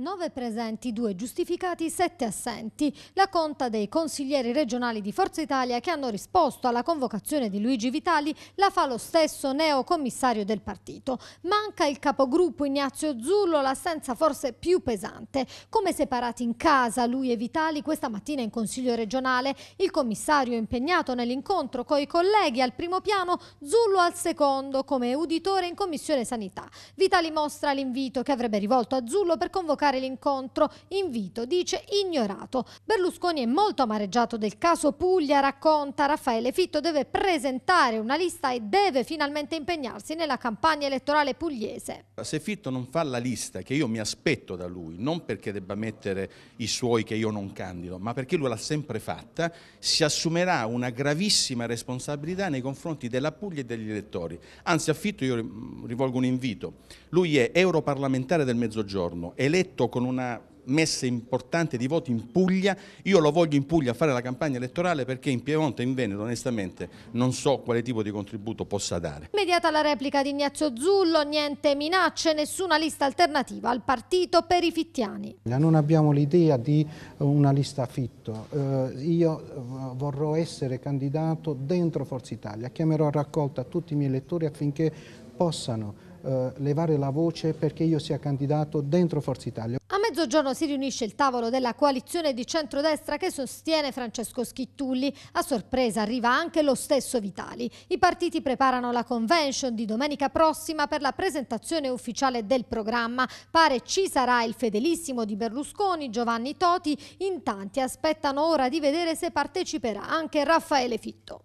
9 presenti, 2 giustificati, 7 assenti. La conta dei consiglieri regionali di Forza Italia che hanno risposto alla convocazione di Luigi Vitali la fa lo stesso neocommissario del partito. Manca il capogruppo Ignazio Zullo, l'assenza forse più pesante. Come separati in casa lui e Vitali questa mattina in consiglio regionale, il commissario impegnato nell'incontro coi colleghi al primo piano, Zullo al secondo come uditore in commissione sanità. Vitali mostra l'invito che avrebbe rivolto a Zullo per convocare rinviare l'incontro, invito dice ignorato. Berlusconi è molto amareggiato del caso Puglia, racconta Raffaele Fitto deve presentare una lista e deve finalmente impegnarsi nella campagna elettorale pugliese. Se Fitto non fa la lista che io mi aspetto da lui, non perché debba mettere i suoi che io non candido, ma perché lui l'ha sempre fatta, si assumerà una gravissima responsabilità nei confronti della Puglia e degli elettori. Anzi a Fitto io rivolgo un invito, lui è europarlamentare del Mezzogiorno, eletto soprattutto con una messa importante di voti in Puglia, io lo voglio in Puglia fare la campagna elettorale perché in Piemonte e in Veneto onestamente non so quale tipo di contributo possa dare. Immediata la replica di Ignazio Zullo, niente minacce, nessuna lista alternativa al partito per i fittiani. Non abbiamo l'idea di una lista fitto, eh, io eh, vorrò essere candidato dentro Forza Italia, chiamerò a raccolta tutti i miei elettori affinché possano eh, levare la voce perché io sia candidato dentro Forza Italia. A mezzogiorno si riunisce il tavolo della coalizione di centrodestra che sostiene Francesco Schittulli. A sorpresa arriva anche lo stesso Vitali. I partiti preparano la convention di domenica prossima per la presentazione ufficiale del programma. Pare ci sarà il fedelissimo di Berlusconi, Giovanni Toti. In tanti aspettano ora di vedere se parteciperà anche Raffaele Fitto.